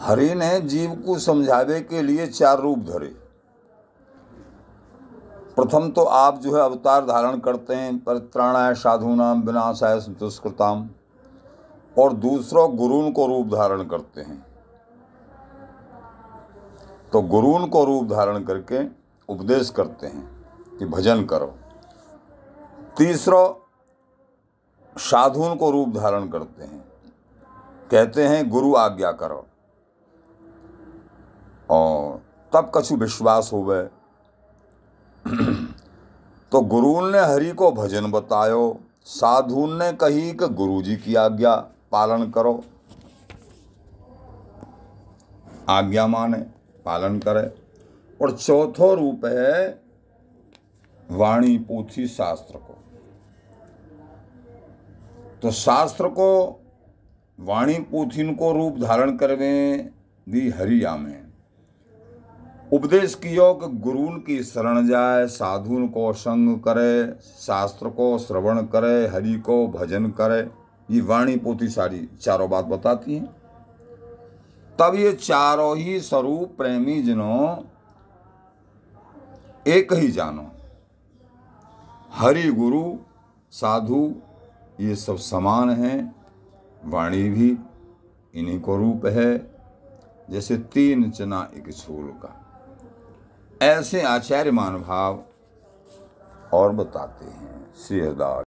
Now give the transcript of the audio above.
हरि ने जीव को समझावे के लिए चार रूप धरे प्रथम तो आप जो है अवतार धारण करते हैं परित्राणाय साधु नाम विनाशाय संतुष्कृताम और दूसरा गुरुन को रूप धारण करते हैं तो गुरुन को रूप धारण करके उपदेश करते हैं कि भजन करो तीसरा साधुन को रूप धारण करते हैं कहते हैं गुरु आज्ञा करो और तब कछु विश्वास हो गए तो गुरुल ने हरि को भजन बतायो साधु ने कही कि गुरु जी की आज्ञा पालन करो आज्ञा माने पालन करे और चौथो रूप है वाणी पोथी शास्त्र को तो शास्त्र को वाणी पोथीन को रूप धारण करवे दी हरिया में उपदेश कियो कि गुरुन की शरण जाए साधुन को संग करे शास्त्र को श्रवण करे हरि को भजन करे ये वाणी पोती सारी चारों बात बताती है तब ये चारों ही स्वरूप प्रेमी जनों एक ही जानो हरि गुरु साधु ये सब समान हैं वाणी भी इन्हीं को रूप है जैसे तीन चना एक झोल का ऐसे आचार्य महानुभाव और बताते हैं श्री